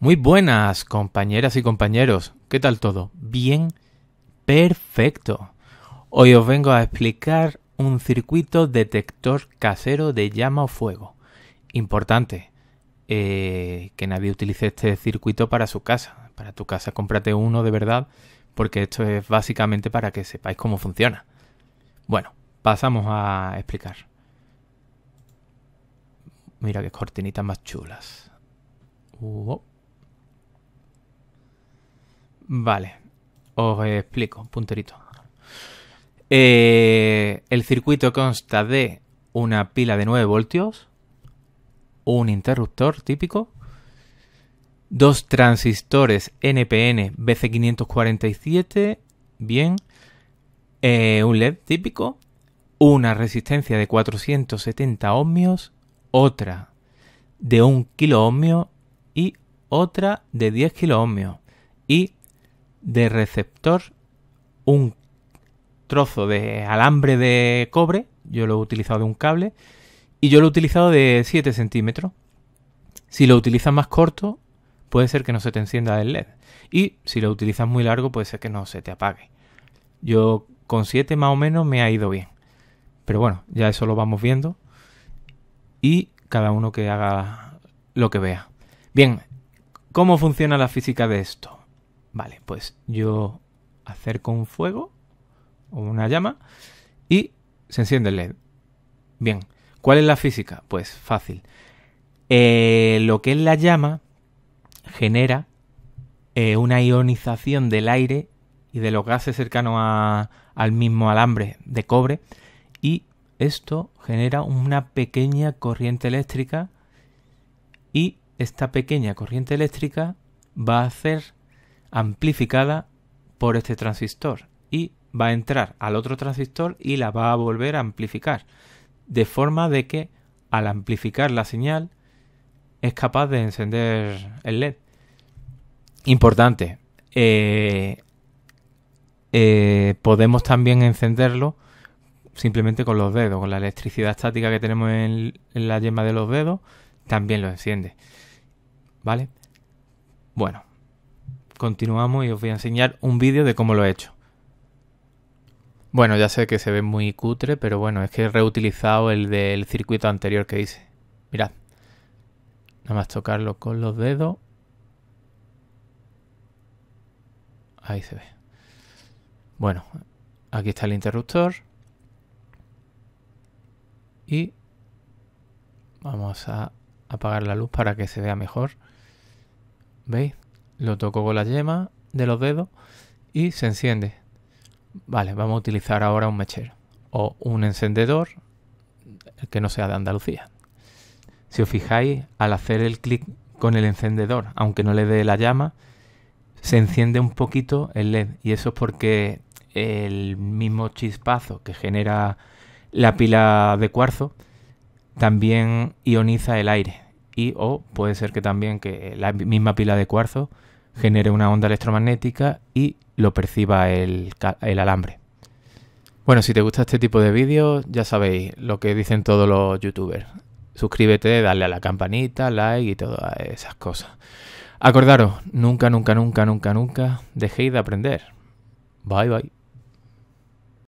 Muy buenas compañeras y compañeros, ¿qué tal todo? Bien, perfecto. Hoy os vengo a explicar un circuito detector casero de llama o fuego. Importante eh, que nadie utilice este circuito para su casa. Para tu casa cómprate uno de verdad porque esto es básicamente para que sepáis cómo funciona. Bueno, pasamos a explicar. Mira qué cortinitas más chulas. Uh, oh. Vale, os explico, punterito. Eh, el circuito consta de una pila de 9 voltios, un interruptor típico, dos transistores NPN BC547, bien, eh, un LED típico, una resistencia de 470 ohmios, otra de 1 kilo ohmio y otra de 10 kilo y de receptor un trozo de alambre de cobre, yo lo he utilizado de un cable, y yo lo he utilizado de 7 centímetros. Si lo utilizas más corto, puede ser que no se te encienda el LED. Y si lo utilizas muy largo, puede ser que no se te apague. Yo con 7 más o menos me ha ido bien. Pero bueno, ya eso lo vamos viendo. Y cada uno que haga lo que vea. Bien, ¿cómo funciona la física de esto? Vale, pues yo acerco un fuego o una llama y se enciende el LED. Bien, ¿cuál es la física? Pues fácil. Eh, lo que es la llama genera eh, una ionización del aire y de los gases cercanos al mismo alambre de cobre y esto genera una pequeña corriente eléctrica y esta pequeña corriente eléctrica va a hacer amplificada por este transistor y va a entrar al otro transistor y la va a volver a amplificar, de forma de que al amplificar la señal es capaz de encender el LED. Importante, eh, eh, podemos también encenderlo simplemente con los dedos, con la electricidad estática que tenemos en, en la yema de los dedos, también lo enciende. ¿Vale? Bueno, continuamos y os voy a enseñar un vídeo de cómo lo he hecho. Bueno, ya sé que se ve muy cutre, pero bueno, es que he reutilizado el del circuito anterior que hice. Mirad. Nada más tocarlo con los dedos. Ahí se ve. Bueno, aquí está el interruptor. Y vamos a apagar la luz para que se vea mejor. ¿Veis? Lo toco con la yema de los dedos y se enciende. Vale, vamos a utilizar ahora un mechero o un encendedor que no sea de Andalucía. Si os fijáis, al hacer el clic con el encendedor, aunque no le dé la llama, se enciende un poquito el LED. Y eso es porque el mismo chispazo que genera la pila de cuarzo también ioniza el aire y o puede ser que también que la misma pila de cuarzo genere una onda electromagnética y lo perciba el, el alambre. Bueno, si te gusta este tipo de vídeos, ya sabéis lo que dicen todos los youtubers. Suscríbete, dale a la campanita, like y todas esas cosas. Acordaros, nunca, nunca, nunca, nunca, nunca dejéis de aprender. Bye, bye.